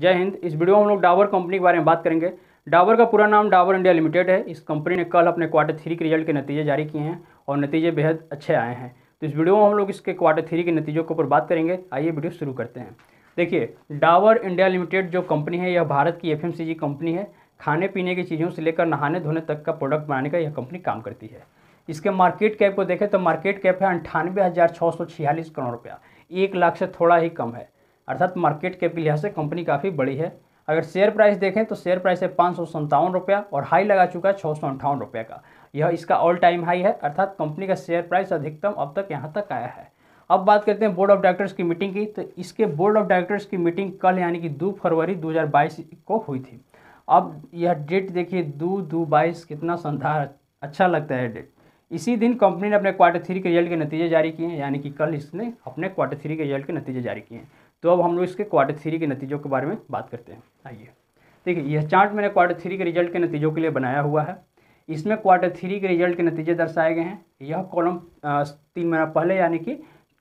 जय हिंद इस वीडियो में हम लोग डावर कंपनी के बारे में बात करेंगे डावर का पूरा नाम डावर इंडिया लिमिटेड है इस कंपनी ने कल अपने क्वार्टर थ्री के रिजल्ट के नतीजे जारी किए हैं और नतीजे बेहद अच्छे आए हैं तो इस वीडियो में हम लोग इसके क्वार्टर थ्री के नतीजों के ऊपर बात करेंगे आइए वीडियो शुरू करते हैं देखिए डावर इंडिया लिमिटेड जो कंपनी है यह भारत की एफ कंपनी है खाने पीने की चीज़ों से लेकर नहाने धोने तक का प्रोडक्ट बनाने का यह कंपनी काम करती है इसके मार्केट कैप को देखें तो मार्केट कैप है अंठानवे हज़ार छः सौ छियालीस करोड़ रुपया एक लाख से थोड़ा ही कम है अर्थात मार्केट कैप के लिहाज से कंपनी काफ़ी बड़ी है अगर शेयर प्राइस देखें तो शेयर प्राइस है पाँच सौ संतावन रुपया और हाई लगा चुका है छः सौ अंठावन रुपये का यह इसका ऑल टाइम हाई है अर्थात कंपनी का शेयर प्राइस अधिकतम अब तक यहाँ तक आया है अब बात करते हैं बोर्ड ऑफ डायरेक्टर्स की मीटिंग की तो इसके बोर्ड ऑफ डायरेक्टर्स की मीटिंग कल यानी कि दो फरवरी दो को हुई थी अब यह डेट देखिए दो दो बाईस कितना संधार अच्छा लगता है डेट इसी दिन कंपनी ने अपने क्वार्टर थ्री के रिजल्ट के नतीजे जारी किए हैं यानी कि कल इसने अपने क्वार्टर थ्री के रिजल्ट के नतीजे जारी किए हैं तो अब हम लोग इसके क्वार्टर थ्री के नतीजों के बारे में बात करते हैं आइए देखिए यह चार्ट मैंने क्वार्टर थ्री के रिजल्ट के नतीजों के लिए बनाया हुआ है इसमें क्वार्टर थ्री के रिजल्ट के नतीजे दर्शाए गए हैं यह कॉलम तीन महीना पहले यानी कि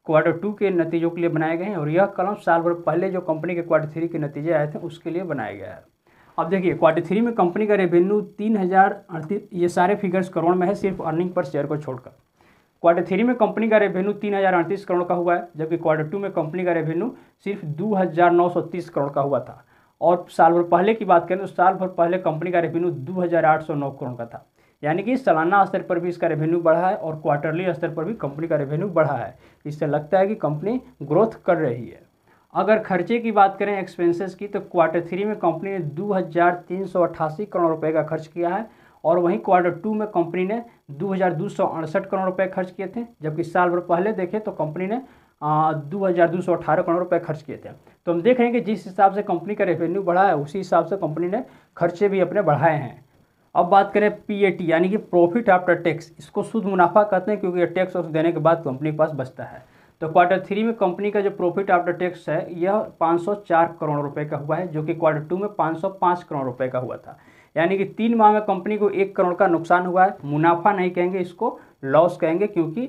क्वार्टर टू के नतीजों के लिए बनाए गए हैं और यह कॉलम साल भर पहले जो कंपनी के क्वार्टर थ्री के नतीजे आए थे उसके लिए बनाया गया है अब देखिए क्वार्टर थ्री में कंपनी का रेवेन्यू तीन हज़ार ये सारे फिगर्स करोड़ में है सिर्फ अर्निंग पर शेयर को छोड़कर क्वार्टर थ्री में कंपनी का रेवेन्यू तीन हज़ार अड़तीस करोड़ का हुआ है जबकि क्वार्टर टू में कंपनी का रेवेन्यू सिर्फ दो हज़ार नौ सौ तीस करोड़ का हुआ था और साल भर पहले की बात करें तो साल भर पहले कंपनी का रेवेन्यू दो हज़ार आठ सौ नौ करोड़ का था यानी कि सालाना स्तर पर भी इसका रेवेन्यू बढ़ा है और क्वार्टरली स्तर पर भी कंपनी का रेवेन्यू बढ़ा है इससे लगता है कि कंपनी ग्रोथ कर रही है अगर खर्चे की बात करें एक्सपेंसेस की तो क्वार्टर थ्री में कंपनी ने दो हज़ार तीन सौ अट्ठासी करोड़ रुपये का खर्च किया है और वहीं क्वार्टर टू में कंपनी ने दो करोड़ रुपये खर्च किए थे जबकि साल भर पहले देखें तो कंपनी ने दो हज़ार दो सौ अठारह करोड़ रुपए खर्च किए थे तो हम देख रहे हैं कि जिस हिसाब से कंपनी का रेवेन्यू बढ़ा है उसी हिसाब से कंपनी ने खर्चे भी अपने बढ़ाए हैं अब बात करें पीएटी यानी कि प्रॉफिट आफ्टर टैक्स इसको शुद्ध मुनाफा कहते हैं क्योंकि ये टैक्स वक्स देने के बाद कंपनी के पास बचता है तो क्वार्टर थ्री में कंपनी का जो प्रॉफिट आफ्टर टैक्स है यह 504 करोड़ रुपए का हुआ है जो कि क्वार्टर टू में 505 करोड़ रुपए का हुआ था यानी कि तीन माह में कंपनी को एक करोड़ का नुकसान हुआ है मुनाफा नहीं कहेंगे इसको लॉस कहेंगे क्योंकि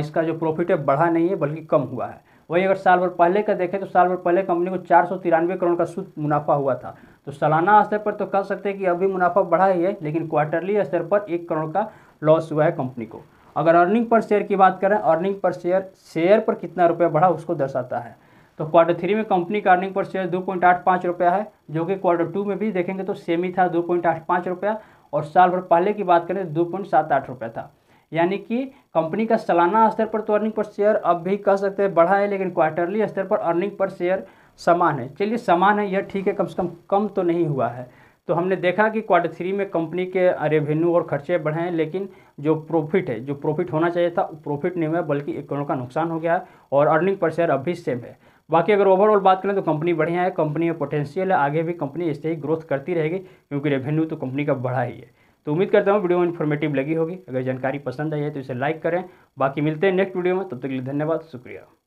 इसका जो प्रॉफिट है बढ़ा नहीं है बल्कि कम हुआ है वही अगर साल भर पहले का देखें तो साल भर पहले कंपनी को चार सौ तिरानवे करोड़ का शुद्ध मुनाफा हुआ था तो सालाना स्तर पर तो कह सकते हैं कि अभी मुनाफा बढ़ा ही है लेकिन क्वार्टरली स्तर पर एक करोड़ का लॉस हुआ है कंपनी को अगर अर्निंग पर शेयर की बात करें अर्निंग पर शेयर शेयर पर कितना रुपया बढ़ा उसको दर्शाता है तो क्वार्टर थ्री में कंपनी का अर्निंग पर शेयर दो पॉइंट आठ पाँच रुपया है जो कि क्वार्टर टू में भी देखेंगे तो सेम ही था दो पॉइंट आठ पाँच रुपया और साल भर पहले की बात करें तो दो पॉइंट सात आठ रुपया था यानी कि कंपनी का सालाना स्तर पर तो अर्निंग पर शेयर अब भी कह सकते हैं बढ़ा है लेकिन क्वार्टरली स्तर पर अर्निंग पर शेयर समान है चलिए समान है यह ठीक है कम से कम कम तो नहीं हुआ है तो हमने देखा कि क्वार्टर थ्री में कंपनी के रेवेन्यू और खर्चे बढ़े हैं लेकिन जो प्रॉफिट है जो प्रॉफिट होना चाहिए था प्रॉफिट नहीं हुआ बल्कि एक करोड़ का नुकसान हो गया है और अर्निंग पर शेयर अब भी सेम है बाकी अगर ओवरऑल बात करें तो कंपनी बढ़िया है कंपनी में पोटेंशियल है आगे भी कंपनी इससे ही ग्रोथ करती रहेगी क्योंकि रेवेन्यू तो कंपनी का बढ़ा ही है तो उम्मीद करता हूँ वीडियो इन्फॉर्मेटिव लगी होगी अगर जानकारी पसंद आई है तो इसे लाइक करें बाकी मिलते हैं नेक्स्ट वीडियो में तब तक के लिए धन्यवाद शुक्रिया